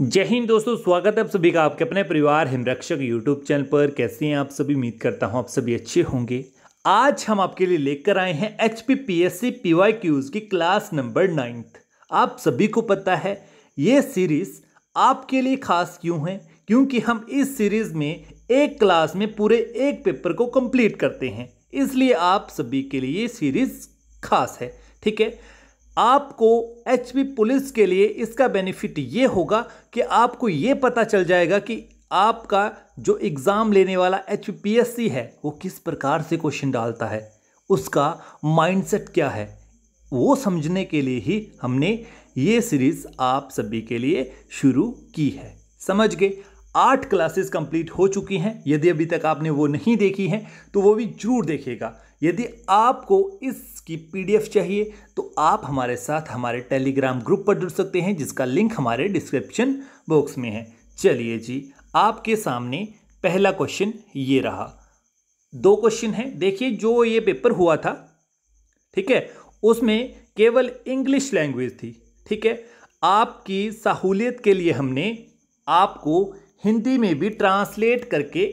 जय हिंद दोस्तों स्वागत है आप सभी का आपके अपने परिवार हिमरक्षक यूट्यूब चैनल पर कैसे हैं आप सभी उम्मीद करता हूं आप सभी अच्छे होंगे आज हम आपके लिए लेकर आए हैं H P P S C P Y Qs की क्लास नंबर नाइन्थ आप सभी को पता है ये सीरीज़ आपके लिए खास क्यों है क्योंकि हम इस सीरीज़ में एक क्लास में पूरे एक पेपर को कंप्लीट करते हैं इसलिए आप सभी के लिए ये सीरीज़ खास है ठीक है आपको एच पुलिस के लिए इसका बेनिफिट ये होगा कि आपको ये पता चल जाएगा कि आपका जो एग्ज़ाम लेने वाला एच है वो किस प्रकार से क्वेश्चन डालता है उसका माइंडसेट क्या है वो समझने के लिए ही हमने ये सीरीज़ आप सभी के लिए शुरू की है समझ गए आठ क्लासेस कंप्लीट हो चुकी हैं यदि अभी तक आपने वो नहीं देखी हैं तो वो भी जरूर देखिएगा यदि आपको इसकी पीडीएफ चाहिए तो आप हमारे साथ हमारे टेलीग्राम ग्रुप पर जुड़ सकते हैं जिसका लिंक हमारे डिस्क्रिप्शन बॉक्स में है चलिए जी आपके सामने पहला क्वेश्चन ये रहा दो क्वेश्चन हैं देखिए जो ये पेपर हुआ था ठीक है उसमें केवल इंग्लिश लैंग्वेज थी ठीक है आपकी सहूलियत के लिए हमने आपको हिंदी में भी ट्रांसलेट करके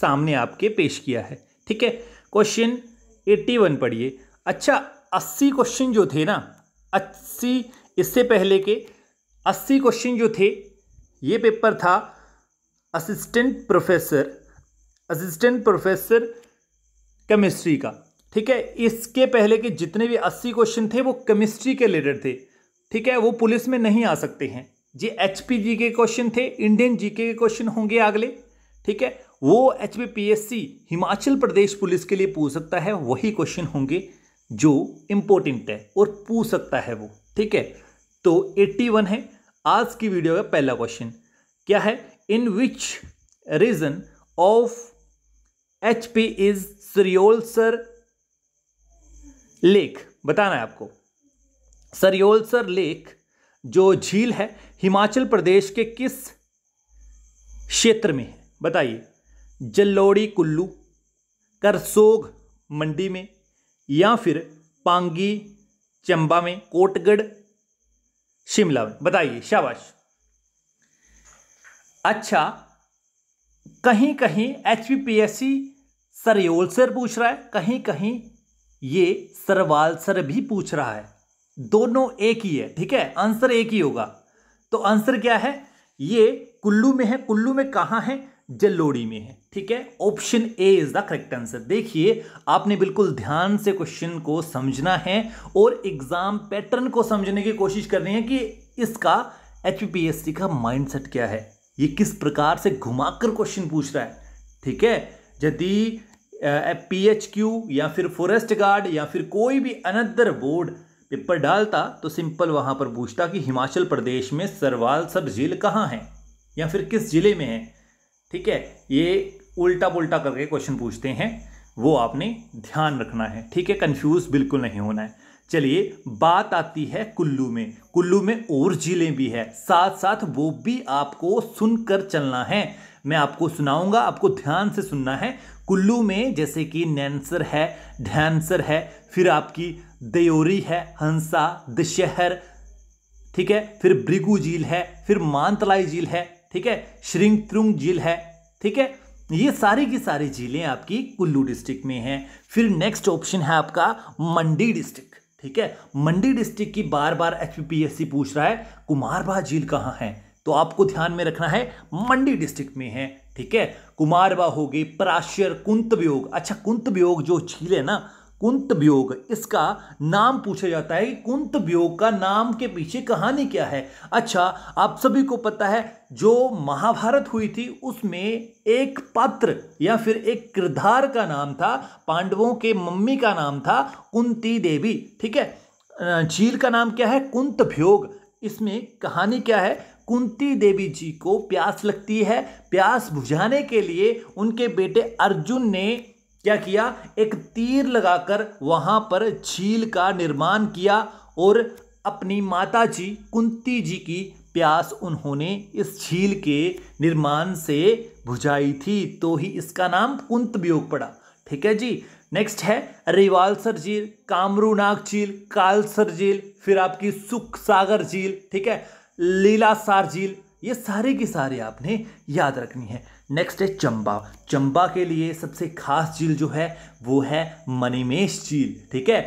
सामने आपके पेश किया है ठीक है क्वेश्चन एट्टी वन पढ़िए अच्छा अस्सी क्वेश्चन जो थे ना अस्सी इससे पहले के अस्सी क्वेश्चन जो थे ये पेपर था assistant professor assistant professor chemistry का ठीक है इसके पहले के जितने भी अस्सी क्वेश्चन थे वो केमिस्ट्री के रिलेटेड थे ठीक है वो पुलिस में नहीं आ सकते हैं ये एच पी जी के क्वेश्चन थे इंडियन जी के क्वेश्चन होंगे अगले ठीक है वो H P S C Himachal Pradesh police के लिए पूछ सकता है वही क्वेश्चन होंगे जो इम्पोर्टेंट है और पूछ सकता है वो ठीक है तो 81 है आज की वीडियो का पहला क्वेश्चन क्या है in which region of H P is Sariyolsar lake बताना है आपको सरियोलसर लेक जो झील है हिमाचल प्रदेश के किस क्षेत्र में है बताइए जल्लोड़ी कुल्लू करसोग मंडी में या फिर पांगी चंबा में कोटगढ़ शिमला में बताइए शाबाश अच्छा कहीं कहीं H P P S C Saryolsar पूछ रहा है कहीं कहीं ये सरवाल सर भी पूछ रहा है दोनों एक ही है ठीक है आंसर एक ही होगा तो आंसर क्या है ये कुल्लू में है कुल्लू में कहाँ है जल्लोड़ी में है ठीक है option A is the correct answer देखिए आपने बिल्कुल ध्यान से क्वेश्चन को समझना है और एग्जाम पैटर्न को समझने की कोशिश करनी है कि इसका एच का माइंडसेट क्या है ये किस प्रकार से घुमाकर क्वेश्चन पूछ रहा है ठीक है यदि पी एच क्यू या फिर फॉरेस्ट गार्ड या फिर कोई भी अनदर बोर्ड टिप्पर पर डालता तो सिंपल वहाँ पर पूछता कि हिमाचल प्रदेश में सरवाल सब झील कहाँ है या फिर किस ज़िले में है ठीक है ये उल्टा पुल्टा करके क्वेश्चन पूछते हैं वो आपने ध्यान रखना है ठीक है कंफ्यूज बिल्कुल नहीं होना है चलिए बात आती है कुल्लू में कुल्लू में और जिले भी है साथ साथ वो भी आपको सुनकर चलना है मैं आपको सुनाऊंगा आपको ध्यान से सुनना है कुल्लू में जैसे कि नैंसर है ढैंसर है फिर आपकी देयोरी है हंसा दशहर ठीक है फिर ब्रिगु झील है फिर मानतलाई झील है ठीक है श्रिंगत्रुंग झील है ठीक है ये सारी की सारी झीलें आपकी कुल्लू डिस्ट्रिक्ट में हैं फिर नेक्स्ट ऑप्शन है आपका मंडी डिस्ट्रिक्ट ठीक है मंडी डिस्ट्रिक्ट की बार बार एच पूछ रहा है कुमारबा झील कहाँ है तो आपको ध्यान में रखना है मंडी डिस्ट्रिक्ट में है ठीक है कुमारबा होगी पराशर कुंत वियोग अच्छा कुंत जो झील है ना कुंत वियोग इसका नाम पूछा जाता है कि कुंत वियोग का नाम के पीछे कहानी क्या है अच्छा आप सभी को पता है जो महाभारत हुई थी उसमें एक पात्र या फिर एक किरदार का नाम था पांडवों के मम्मी का नाम था कुंती देवी ठीक है झील का नाम क्या है कुंत भ्योग इसमें कहानी क्या है कुंती देवी जी को प्यास लगती है प्यास बुझाने के लिए उनके बेटे अर्जुन ने क्या किया एक तीर लगाकर वहां पर झील का निर्माण किया और अपनी माता जी कुंती जी की प्यास उन्होंने इस झील के निर्माण से बुझाई थी तो ही इसका नाम कुंत वियोग पड़ा ठीक है जी नेक्स्ट है रिवालसर झील कामरूनाग झील कालसर झील फिर आपकी सुख सागर झील ठीक है लीलासार झील ये सारे की सारे आपने याद रखनी है नेक्स्ट है चंबा चंबा के लिए सबसे खास झील जो है वो है मनीमेश झील ठीक है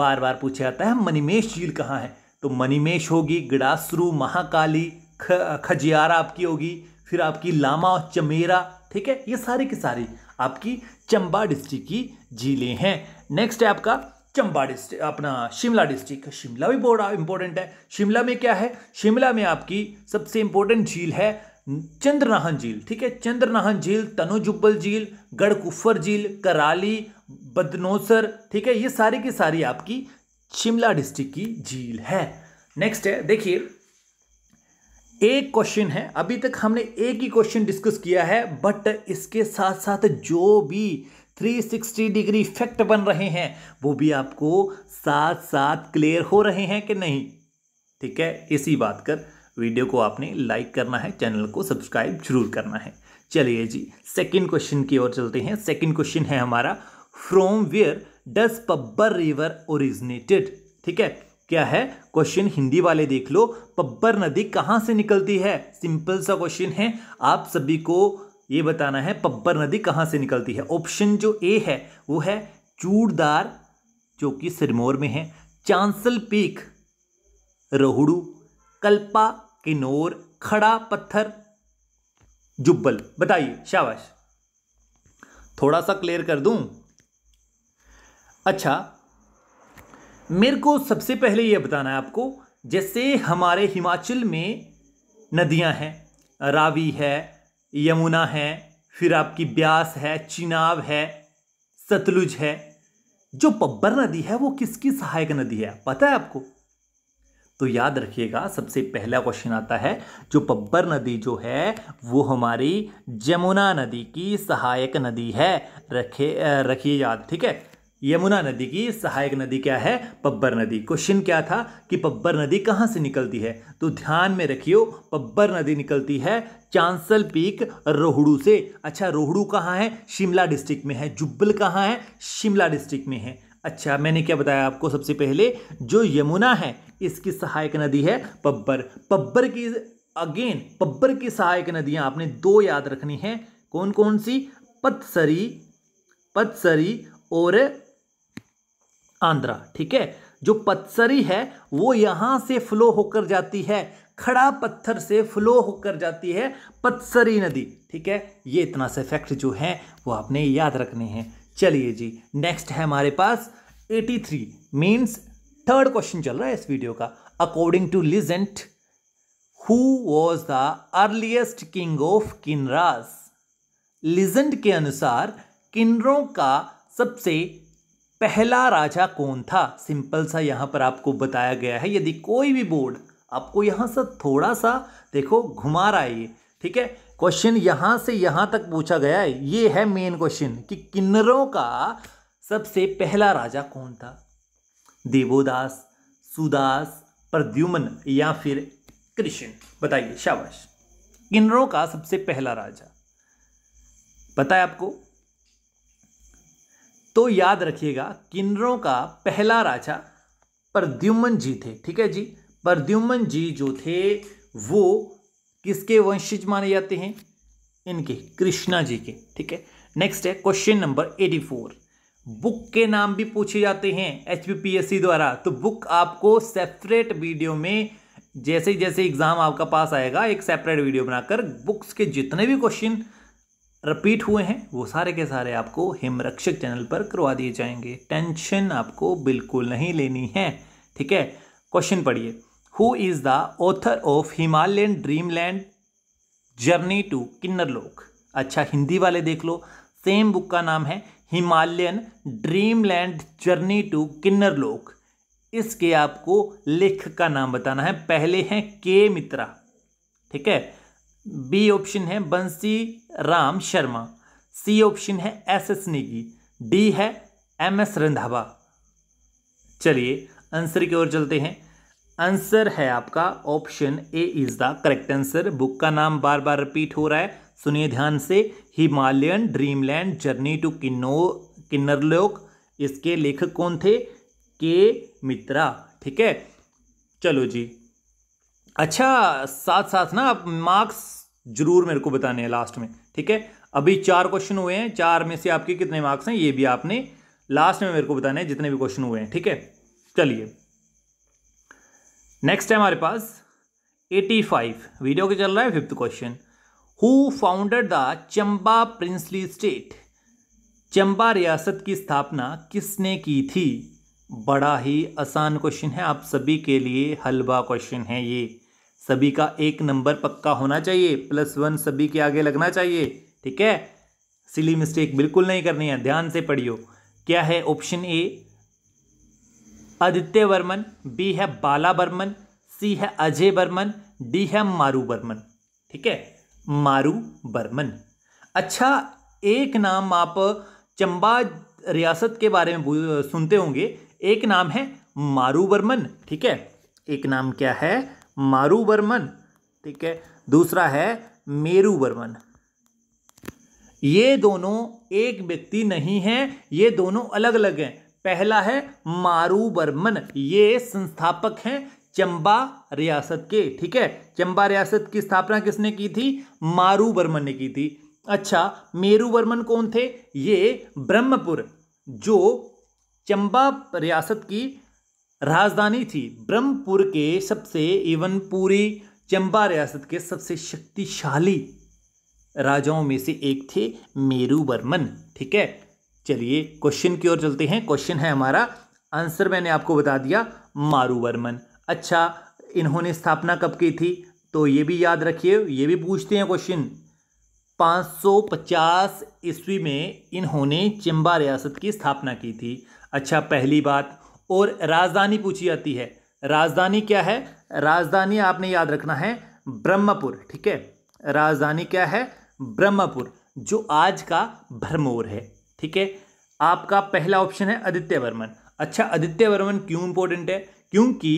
बार बार पूछा जाता है मनीमेश झील कहाँ है तो मनीमेश होगी गड़ासरू महाकाली ख खजियारा आपकी होगी फिर आपकी लामा चमेरा ठीक है ये सारी की सारी आपकी चंबा डिस्ट्रिक्ट की झीलें हैं नेक्स्ट है आपका चंबा डिस्ट्रिक्ट अपना शिमला डिस्ट्रिक्ट शिमला भी बहुत इंपॉर्टेंट है शिमला में क्या है शिमला में आपकी सबसे इंपॉर्टेंट झील है चंद्रनाहन झील ठीक है चंद्रनाहन झील तनुजुब्बल झील गढ़कुफर झील कराली बदनोसर ठीक है ये सारी की सारी आपकी शिमला डिस्ट्रिक्ट की झील है नेक्स्ट है देखिए एक क्वेश्चन है अभी तक हमने एक ही क्वेश्चन डिस्कस किया है बट इसके साथ साथ जो भी 360 डिग्री इफेक्ट बन रहे हैं वो भी आपको साथ साथ क्लियर हो रहे हैं कि नहीं ठीक है इसी बात कर वीडियो को आपने लाइक करना है चैनल को सब्सक्राइब जरूर करना है चलिए जी सेकंड क्वेश्चन की ओर चलते हैं सेकंड क्वेश्चन है हमारा from where does Pabbar river originated ठीक है क्या है क्वेश्चन हिंदी वाले देख लो पब्बर नदी कहाँ से निकलती है सिंपल सा क्वेश्चन है आप सभी को ये बताना है पब्बर नदी कहाँ से निकलती है ऑप्शन जो ए है वो है चूड़दार जो कि सिरमौर में है चांसल पीक रोहड़ू कल्पा किन्नौर खड़ा पत्थर जुब्बल बताइए शाबाश थोड़ा सा क्लियर कर दूं अच्छा मेरे को सबसे पहले यह बताना है आपको जैसे हमारे हिमाचल में नदियां हैं रावी है यमुना है फिर आपकी ब्यास है चिनाब है सतलुज है जो पब्बर नदी है वो किसकी सहायक नदी है पता है आपको तो याद रखिएगा सबसे पहला क्वेश्चन आता है जो पब्बर नदी जो है वो हमारी जमुना नदी की सहायक नदी है रखे रखिए याद ठीक है यमुना नदी की सहायक नदी क्या है पब्बर नदी क्वेश्चन क्या था कि पब्बर नदी कहाँ से निकलती है तो ध्यान में रखियो पब्बर नदी निकलती है चांसल पीक रोहड़ू से अच्छा रोहड़ू कहाँ है शिमला डिस्ट्रिक्ट में है जुब्बल कहाँ है शिमला डिस्ट्रिक्ट में है अच्छा मैंने क्या बताया आपको सबसे पहले जो यमुना है इसकी सहायक नदी है पब्बर पब्बर की अगेन पब्बर की सहायक नदियाँ आपने दो याद रखनी है कौन कौन सी पतसरी पतसरी और आंध्रा ठीक है जो पत्सरी है वो यहाँ से फ्लो होकर जाती है खड़ा पत्थर से फ्लो होकर जाती है पत्सरी नदी ठीक है ये इतना से फैक्ट जो है वो आपने याद रखने हैं चलिए जी नेक्स्ट है हमारे पास 83 थ्री मीन्स थर्ड क्वेश्चन चल रहा है इस वीडियो का according to legend who was the earliest king of किनराज लिजेंट के अनुसार किन्नरों का सबसे पहला राजा कौन था सिंपल सा यहाँ पर आपको बताया गया है यदि कोई भी बोर्ड आपको यहाँ से थोड़ा सा देखो घुमा रहा है ये ठीक है क्वेश्चन यहाँ से यहाँ तक पूछा गया है ये है मेन क्वेश्चन कि किन्नरों का सबसे पहला राजा कौन था देवोदास सुदास प्रद्युमन या फिर कृष्ण बताइए शाबाश किन्नरों का सबसे पहला राजा पता है आपको तो याद रखिएगा किन्नरों का पहला राजा प्रद्युमन जी थे ठीक है जी प्रद्युमन जी जो थे वो किसके वंशज माने जाते हैं इनके कृष्णा जी के ठीक है नेक्स्ट है question number eighty four book के नाम भी पूछे जाते हैं एच द्वारा तो बुक आपको सेपरेट वीडियो में जैसे जैसे एग्ज़ाम आपका पास आएगा एक सेपरेट वीडियो बनाकर बुक्स के जितने भी क्वेश्चन रिपीट हुए हैं वो सारे के सारे आपको हिमरक्षक चैनल पर करवा दिए जाएंगे टेंशन आपको बिल्कुल नहीं लेनी है ठीक है क्वेश्चन पढ़िए who is the author of Himalayan dreamland journey to Kinnar Lok अच्छा हिंदी वाले देख लो सेम बुक का नाम है Himalayan dreamland journey to Kinnar Lok इसके आपको लेखक का नाम बताना है पहले हैं के मित्रा ठीक है बी ऑप्शन है बंसी राम शर्मा सी ऑप्शन है एस एस नेगी डी है एम एस रंधावा चलिए आंसर की ओर चलते हैं आंसर है आपका option A is the correct answer book का नाम बार बार रिपीट हो रहा है सुनिए ध्यान से हिमालयन ड्रीमलैंड जर्नी टू किन्नो किन्नरलोक इसके लेखक कौन थे के मित्रा ठीक है चलो जी अच्छा साथ साथ ना आप मार्क्स जरूर मेरे को बताने हैं लास्ट में ठीक है अभी चार क्वेश्चन हुए हैं चार में से आपके कितने मार्क्स हैं ये भी आपने लास्ट में मेरे को बताने हैं जितने भी क्वेश्चन हुए हैं ठीक है चलिए नेक्स्ट है हमारे पास 85 वीडियो के चल रहा है fifth question who founded the Chamba princely state Chamba रियासत की स्थापना किसने की थी बड़ा ही आसान क्वेश्चन है आप सभी के लिए हलवा क्वेश्चन है ये सभी का एक नंबर पक्का होना चाहिए प्लस वन सभी के आगे लगना चाहिए ठीक है सिली मिस्टेक बिल्कुल नहीं करनी है ध्यान से पढ़ियो क्या है option A Aditya Varman B है बाला बर्मन सी है अजय बर्मन डी है मारू बर्मन ठीक है मारू बर्मन अच्छा एक नाम आप चंबा रियासत के बारे में सुनते होंगे एक नाम है मारू बर्मन ठीक है एक नाम क्या है मारू वर्मन ठीक है दूसरा है मेरू वर्मन ये दोनों एक व्यक्ति नहीं है ये दोनों अलग अलग हैं पहला है मारू बर्मन ये संस्थापक हैं चंबा रियासत के ठीक है चंबा रियासत की स्थापना किसने की थी मारू वर्मन ने की थी अच्छा मेरू वर्मन कौन थे ये ब्रह्मपुर जो चंबा रियासत की राजधानी थी ब्रह्मपुर के सबसे इवन पूरी चंबा रियासत के सबसे शक्तिशाली राजाओं में से एक थे मेरू वर्मन ठीक है चलिए क्वेश्चन की ओर चलते हैं क्वेश्चन है हमारा आंसर मैंने आपको बता दिया मारू वर्मन अच्छा इन्होंने स्थापना कब की थी तो ये भी याद रखिए ये भी पूछते हैं क्वेश्चन 550 ईस्वी में इन्होंने चंबा रियासत की स्थापना की थी अच्छा पहली बात और राजधानी पूछी जाती है राजधानी क्या है राजधानी आपने याद रखना है ब्रह्मपुर ठीक है राजधानी क्या है ब्रह्मपुर जो आज का भरमौर है ठीक है आपका पहला ऑप्शन है आदित्य वर्मन अच्छा आदित्य वर्मन क्यों इंपॉर्टेंट है क्योंकि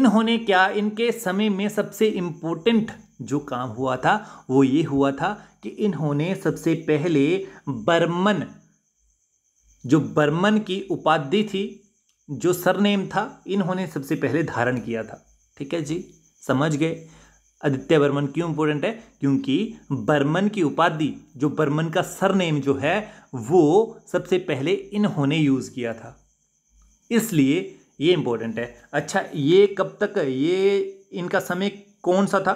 इन्होंने क्या इनके समय में सबसे इम्पोर्टेंट जो काम हुआ था वो ये हुआ था कि इन्होंने सबसे पहले बर्मन जो बर्मन की उपाधि थी जो सरनेम था इन्होंने सबसे पहले धारण किया था ठीक है जी समझ गए आदित्य बर्मन क्यों इंपॉर्टेंट है क्योंकि बर्मन की उपाधि जो बर्मन का सरनेम जो है वो सबसे पहले इन्होंने यूज़ किया था इसलिए ये इंपॉर्टेंट है अच्छा ये कब तक ये इनका समय कौन सा था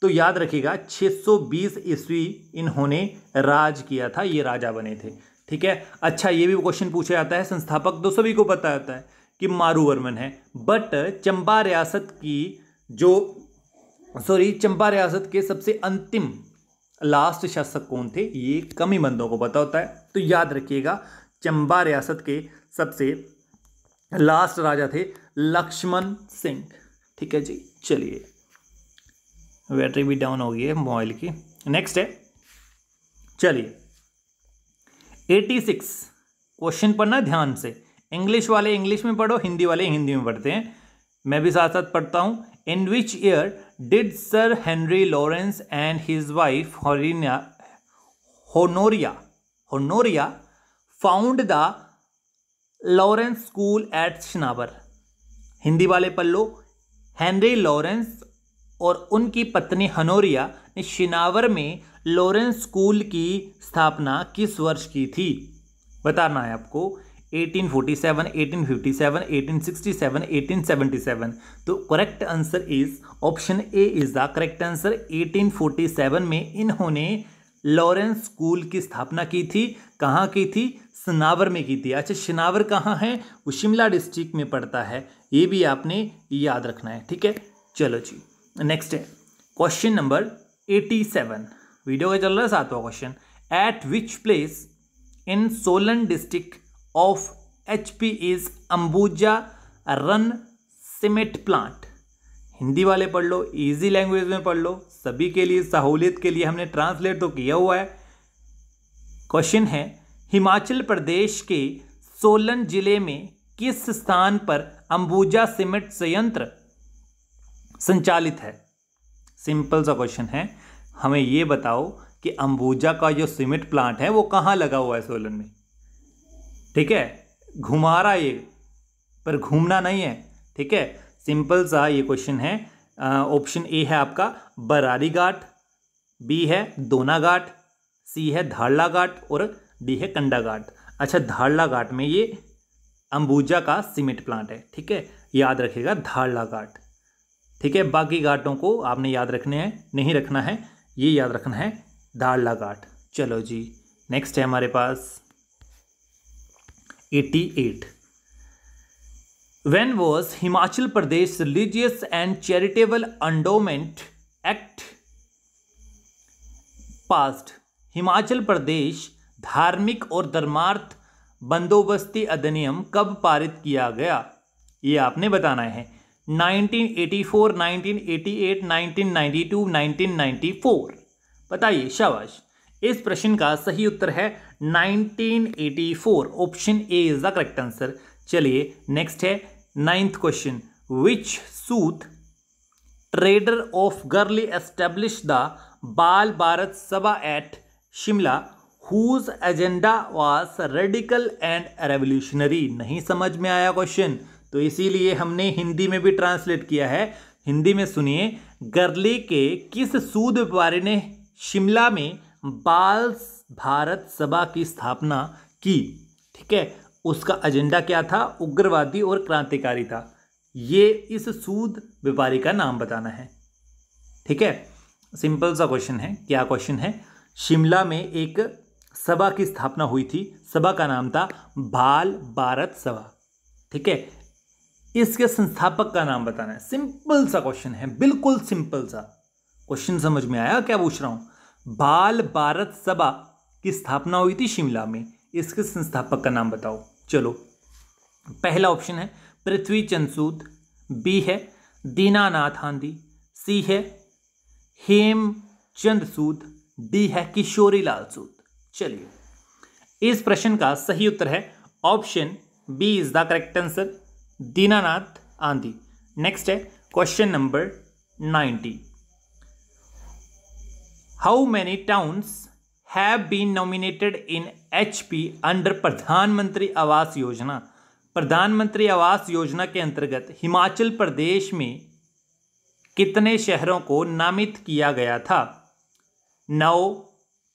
तो याद रखिएगा 620 ईस्वी इन्होंने राज किया था ये राजा बने थे ठीक है अच्छा ये भी क्वेश्चन पूछा जाता है संस्थापक तो सभी को पता जाता है कि मारू वर्मन है बट चंबा रियासत की जो सॉरी चंबा रियासत के सबसे अंतिम लास्ट शासक कौन थे ये कम ही बंदों को पता होता है तो याद रखिएगा चंबा रियासत के सबसे लास्ट राजा थे लक्ष्मण सिंह ठीक है जी चलिए बैटरी भी डाउन हो गई है मोबाइल की नेक्स्ट है चलिए एटी सिक्स क्वेश्चन पढ़ना ध्यान से इंग्लिश वाले इंग्लिश में पढ़ो हिंदी वाले हिंदी में पढ़ते हैं मैं भी साथ साथ पढ़ता हूँ in which year did sir Henry Lawrence and his wife हॉरिना Honoria Honoria found the Lawrence school at Sanawar Hindi वाले पढ़ लो हेनरी लॉरेंस और उनकी पत्नी हनोरिया ने शिनावर में लॉरेंस स्कूल की स्थापना किस वर्ष की थी बताना है आपको 1847, 1857, 1867, 1877. तो correct answer is option A is the correct answer 1847 में इन्होंने लॉरेंस स्कूल की स्थापना की थी कहाँ की थी सनावर में की थी अच्छा शनावर कहाँ है वो शिमला डिस्ट्रिक्ट में पड़ता है ये भी आपने याद रखना है ठीक है चलो जी नेक्स्ट है question number eighty seven video का चल रहा है सातवां question at which place in Solan district of H P is Ambuja run cement plant Hindi वाले पढ़ लो इजी लैंग्वेज में पढ़ लो सभी के लिए सहूलियत के लिए हमने ट्रांसलेट तो किया हुआ है क्वेश्चन है हिमाचल प्रदेश के सोलन जिले में किस स्थान पर अंबुजा सीमेंट संयंत्र संचालित है सिंपल सा क्वेश्चन है हमें ये बताओ कि अंबुजा का जो सीमेंट प्लांट है वो कहाँ लगा हुआ है सोलन में ठीक है घुमा रहा ये पर घूमना नहीं है ठीक है सिंपल सा ये क्वेश्चन है ऑप्शन ए है आपका बरारी घाट बी है दोना घाट सी है धारला घाट और डी है कंडा घाट अच्छा धारला घाट में ये अंबुजा का सीमेंट प्लांट है ठीक है याद रखेगा धारला घाट ठीक है बाकी घाटों को आपने याद रखने हैं नहीं रखना है ये याद रखना है धारला घाट चलो जी नेक्स्ट है हमारे पास eighty eight when was Himachal Pradesh religious and charitable endowment act passed Himachal Pradesh धार्मिक और धर्मार्थ बंदोबस्ती अधिनियम कब पारित किया गया ये आपने बताना है 1984, बताइए शाबाश इस प्रश्न का सही उत्तर है 1984 option A is the correct answer चलिए नेक्स्ट है ninth question which Sood trader of Garli establish the Bal Bharat Sabha at Shimla whose agenda was radical and revolutionary नहीं समझ में आया क्वेश्चन तो इसीलिए हमने हिंदी में भी ट्रांसलेट किया है हिंदी में सुनिए गर्ले के किस सूद व्यापारी ने शिमला में बाल भारत सभा की स्थापना की ठीक है उसका एजेंडा क्या था उग्रवादी और क्रांतिकारी था ये इस सूद व्यापारी का नाम बताना है ठीक है सिंपल सा क्वेश्चन है क्या क्वेश्चन है शिमला में एक सभा की स्थापना हुई थी सभा का नाम था बाल भारत सभा ठीक है इसके संस्थापक का नाम बताना है सिंपल सा क्वेश्चन है बिल्कुल सिंपल सा क्वेश्चन समझ में आया क्या पूछ रहा हूं बाल भारत सभा की स्थापना हुई थी शिमला में इसके संस्थापक का नाम बताओ चलो पहला ऑप्शन है पृथ्वी चंद बी है दीनानाथ हांडी सी है हेम चंद सूद डी है किशोरी लाल सूद चलिए इस प्रश्न का सही उत्तर है option B is the correct answer Dinanath Andhi next है question number ninety how many towns have been nominated in H P under Pradhan Mantri Awas योजना प्रधानमंत्री आवास योजना के अंतर्गत हिमाचल प्रदेश में कितने शहरों को नामित किया गया था नौ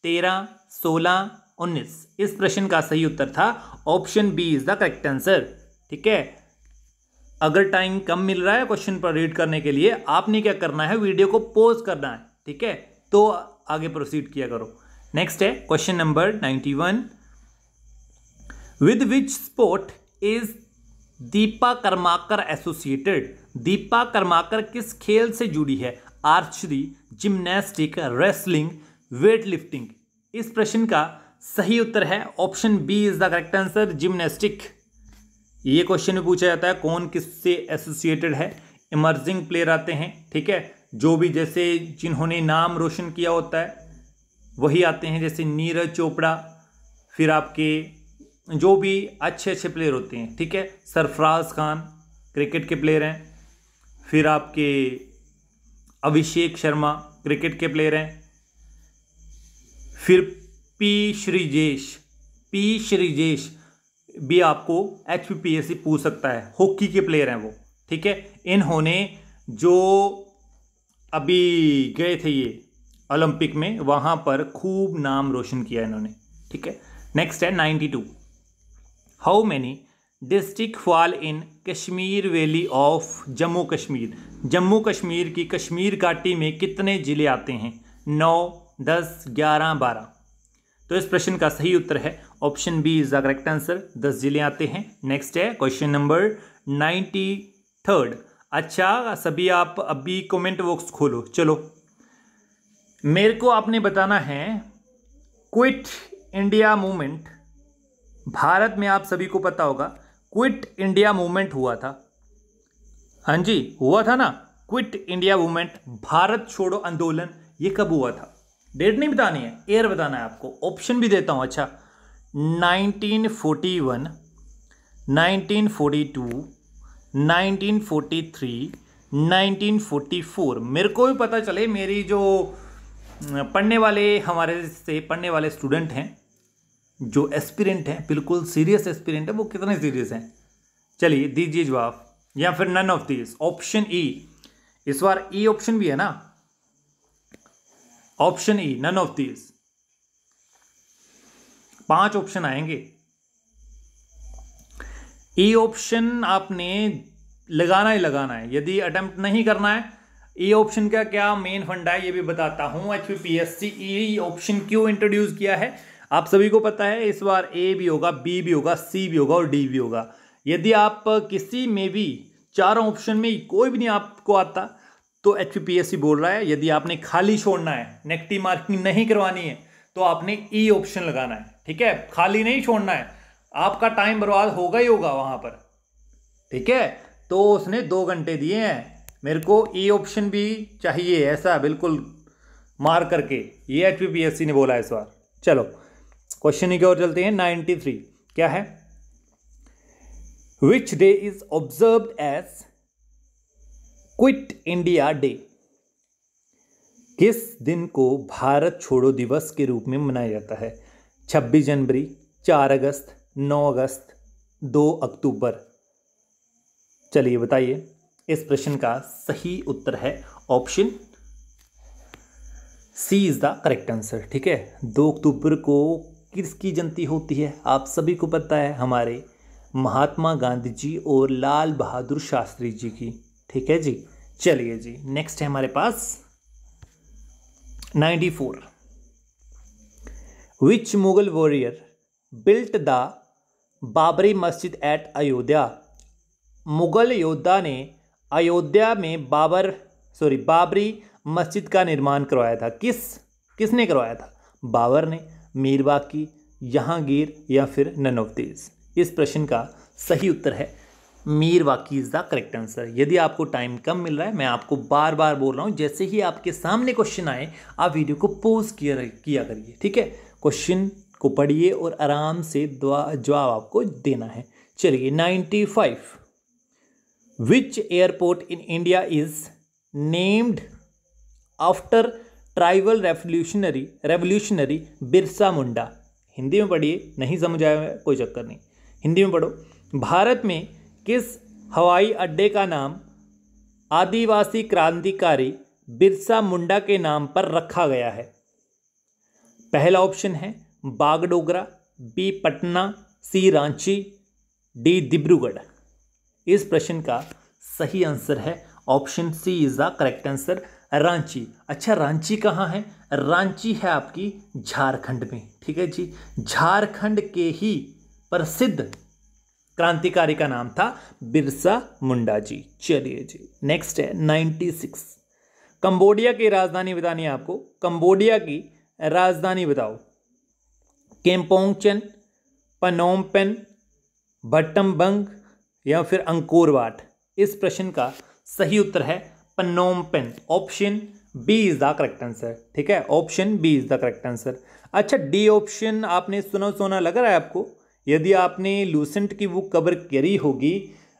तेरह सोलह उन्नीस इस प्रश्न का सही उत्तर था option B is the correct answer ठीक है अगर टाइम कम मिल रहा है क्वेश्चन पर रीड करने के लिए आपने क्या करना है वीडियो को पोज करना है ठीक है तो आगे प्रोसीड किया करो नेक्स्ट है question number ninety one with which sport is Deepa Karmakar associated Deepa Karmakar किस खेल से जुड़ी है archery gymnastic wrestling weight lifting इस प्रश्न का सही उत्तर है option B is the correct answer gymnastic ये क्वेश्चन भी पूछा जाता है कौन किससे एसोसिएटेड है इमर्जिंग प्लेयर आते हैं ठीक है जो भी जैसे जिन्होंने नाम रोशन किया होता है वही आते हैं जैसे नीरज चोपड़ा फिर आपके जो भी अच्छे अच्छे प्लेयर होते हैं ठीक है सरफराज खान क्रिकेट के प्लेयर हैं फिर आपके अभिषेक शर्मा क्रिकेट के प्लेयर हैं फिर पी श्रीजेश पी श्रीजेश भी आपको एच पूछ सकता है हॉकी के प्लेयर हैं वो ठीक है इन्होंने जो अभी गए थे ये ओलंपिक में वहाँ पर खूब नाम रोशन किया इन्होंने ठीक है नेक्स्ट है ninety two how many district fall in Kashmir valley of Jammu Kashmir Jammu Kashmir की कश्मीर घाटी में कितने ज़िले आते हैं नौ दस ग्यारह बारह तो इस प्रश्न का सही उत्तर है option B is the correct answer दस जिले आते हैं नेक्स्ट है क्वेश्चन नंबर नाइन्टी थर्ड अच्छा सभी आप अभी कमेंट बॉक्स खोलो चलो मेरे को आपने बताना है क्विट इंडिया मूवमेंट भारत में आप सभी को पता होगा क्विट इंडिया मूवमेंट हुआ था हाँ जी हुआ था ना क्विट इंडिया मूवमेंट भारत छोड़ो आंदोलन ये कब हुआ था डेट नहीं बतानी है ईयर बताना है आपको ऑप्शन भी देता हूँ अच्छा 1941, 1942, 1943, 1944 मेरे को भी पता चले मेरी जो अं, पढ़ने वाले हमारे से पढ़ने वाले स्टूडेंट हैं जो एस्पिरेंट हैं बिल्कुल सीरियस एस्पिरेंट है वो कितने सीरियस हैं चलिए दीजिए जवाब या फिर none of this option E इस बार ई e ऑप्शन भी है ना option E none of these पांच ऑप्शन आएंगे ई e ऑप्शन आपने लगाना ही लगाना है यदि अटेम्प्ट नहीं करना है ई e ऑप्शन का क्या मेन फंडा है ये भी बताता हूं H P P S C E option क्यों इंट्रोड्यूस किया है आप सभी को पता है इस बार ए भी होगा बी भी होगा सी भी होगा और डी भी होगा यदि आप किसी में भी चारों ऑप्शन में कोई भी नहीं आपको आता तो एच बोल रहा है यदि आपने खाली छोड़ना है नेगेटिव मार्किंग नहीं करवानी है तो आपने ई e ऑप्शन लगाना है ठीक है खाली नहीं छोड़ना है आपका टाइम बर्बाद होगा ही होगा वहाँ पर ठीक है तो उसने दो घंटे दिए हैं मेरे को ई e ऑप्शन भी चाहिए ऐसा बिल्कुल मार करके ये एच ने बोला है इस बार चलो क्वेश्चन की ओर चलते हैं नाइन्टी थ्री क्या है which day is observe as Quit India Day किस दिन को भारत छोड़ो दिवस के रूप में मनाया जाता है 26 जनवरी 4 अगस्त 9 अगस्त 2 अक्टूबर चलिए बताइए इस प्रश्न का सही उत्तर है option C is the correct answer ठीक है दो अक्टूबर को किसकी जयंती होती है आप सभी को पता है हमारे महात्मा गांधी जी और लाल बहादुर शास्त्री जी की ठीक है जी चलिए जी नेक्स्ट है हमारे पास ninety four which Mughal warrior built the Babri Masjid at Ayodhya Mughal योद्धा ने अयोध्या में बाबर सॉरी बाबरी मस्जिद का निर्माण करवाया था किस किसने करवाया था बाबर ने की जहांगीर या फिर ननोवतीज इस प्रश्न का सही उत्तर है Mir Baqi is the correct answer यदि आपको टाइम कम मिल रहा है मैं आपको बार बार बोल रहा हूँ जैसे ही आपके सामने क्वेश्चन आए आप वीडियो को पोज किया किया करिए ठीक है क्वेश्चन को पढ़िए और आराम से जवाब आपको देना है चलिए ninety five which airport in India is named after tribal revolutionary revolutionary Birsa Munda Hindi में पढ़िए नहीं समझ आया कोई चक्कर नहीं हिंदी में पढ़ो भारत में किस हवाई अड्डे का नाम आदिवासी क्रांतिकारी बिरसा मुंडा के नाम पर रखा गया है पहला ऑप्शन है Bagdogra B Patna C Ranchi D Dibrugarh इस प्रश्न का सही आंसर है option C is the correct answer Ranchi अच्छा रांची कहाँ है रांची है आपकी झारखंड में ठीक है जी झारखंड के ही प्रसिद्ध क्रांतिकारी का नाम था बिरसा मुंडा जी चलिए जी नेक्स्ट है नाइन्टी सिक्स कंबोडिया की राजधानी बतानी है आपको कंबोडिया की राजधानी बताओ केम्पोंगचन पनोमपेन भट्टमबंग या फिर अंकोरवाट इस प्रश्न का सही उत्तर है Phnom Penh option B is the correct answer ठीक है option B is the correct answer अच्छा डी ऑप्शन आपने सुना सोना लग रहा है आपको यदि आपने लूसेंट की बुक कवर करी होगी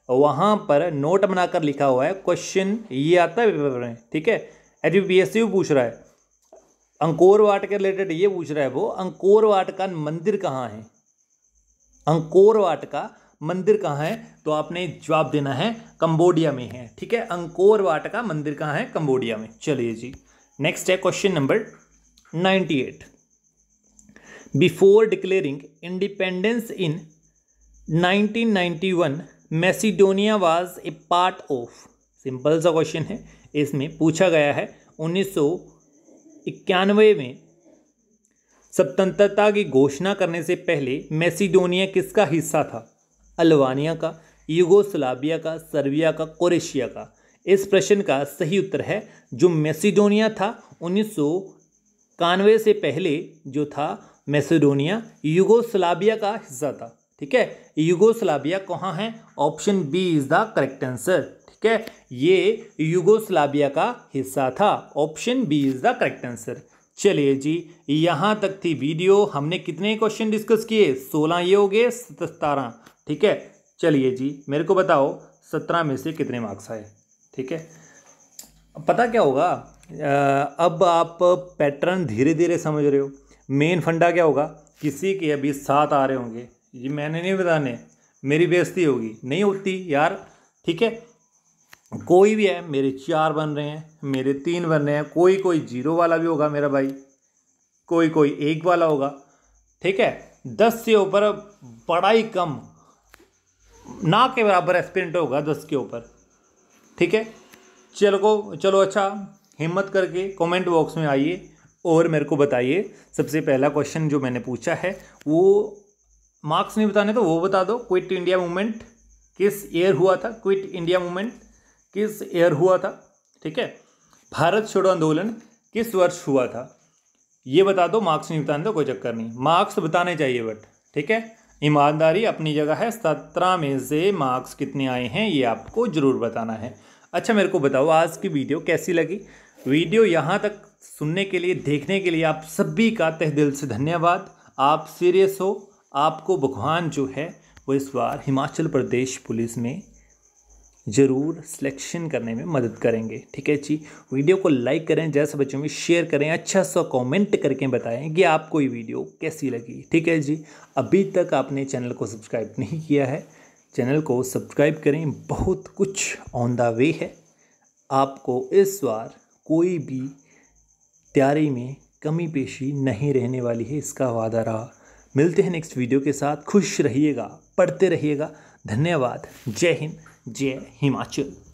वहाँ पर नोट बनाकर लिखा हुआ है क्वेश्चन ये आता है पेपर में ठीक है एच पी एस सी पूछ रहा है अंकोर वाट के रिलेटेड ये पूछ रहा है वो अंकोर वाट का मंदिर कहाँ है अंकोर वाट का मंदिर कहाँ है तो आपने जवाब देना है कंबोडिया में है ठीक है अंकोर वाट का मंदिर कहाँ है कंबोडिया में चलिए जी नेक्स्ट है question number ninety eight before declaring independence in nineteen Macedonia was a part of simple सा क्वेश्चन है इसमें पूछा गया है उन्नीस में स्वतंत्रता की घोषणा करने से पहले मैसिडोनिया किसका हिस्सा था अल्बानिया का युगोस्लाविया का सर्बिया का क्रोएशिया का इस प्रश्न का सही उत्तर है जो मैसिडोनिया था उन्नीस से पहले जो था मैसेडोनिया यूगोस्लाविया का हिस्सा था ठीक है यूगोस्लाविया कहाँ है option B is the correct answer ठीक है ये यूगोस्लाविया का हिस्सा था option B is the correct answer चलिए जी यहाँ तक थी वीडियो हमने कितने क्वेश्चन डिस्कस किए सोलह ये हो गए सतारह ठीक है चलिए जी मेरे को बताओ सत्रह में से कितने मार्क्स आए ठीक है पता क्या होगा अब आप पैटर्न धीरे धीरे समझ रहे हो मेन फंडा क्या होगा किसी के अभी साथ आ रहे होंगे ये मैंने नहीं बताने मेरी बेजती होगी नहीं होती यार ठीक है कोई भी है मेरे चार बन रहे हैं मेरे तीन बन रहे हैं कोई कोई जीरो वाला भी होगा मेरा भाई कोई कोई एक वाला होगा ठीक है दस से ऊपर बड़ा ही कम ना के बराबर एस्पिरेंट होगा दस के ऊपर ठीक है चलो चलो अच्छा हिम्मत करके कमेंट बॉक्स में आइए और मेरे को बताइए सबसे पहला क्वेश्चन जो मैंने पूछा है वो मार्क्स नहीं बताने तो वो बता दो क्विट इंडिया मूवमेंट किस ईयर हुआ था क्विट इंडिया मूवमेंट किस ईयर हुआ था ठीक है भारत छोड़ो आंदोलन किस वर्ष हुआ था ये बता दो मार्क्स नहीं बताने तो कोई चक्कर नहीं मार्क्स बताने चाहिए बट ठीक है ईमानदारी अपनी जगह है सत्रह में से मार्क्स कितने आए हैं ये आपको ज़रूर बताना है अच्छा मेरे को बताओ आज की वीडियो कैसी लगी वीडियो यहाँ तक सुनने के लिए देखने के लिए आप सभी का तह दिल से धन्यवाद आप सीरियस हो आपको भगवान जो है वो इस बार हिमाचल प्रदेश पुलिस में ज़रूर सिलेक्शन करने में मदद करेंगे ठीक है जी वीडियो को लाइक करें जैसे बच्चों में शेयर करें अच्छा सा कमेंट करके बताएं कि आपको ये वीडियो कैसी लगी ठीक है जी अभी तक आपने चैनल को सब्सक्राइब नहीं किया है चैनल को सब्सक्राइब करें बहुत कुछ ऑन द वे है आपको इस बार कोई भी तैयारी में कमी पेशी नहीं रहने वाली है इसका वादा रहा मिलते हैं नेक्स्ट वीडियो के साथ खुश रहिएगा पढ़ते रहिएगा धन्यवाद जय हिंद जय हिमाचल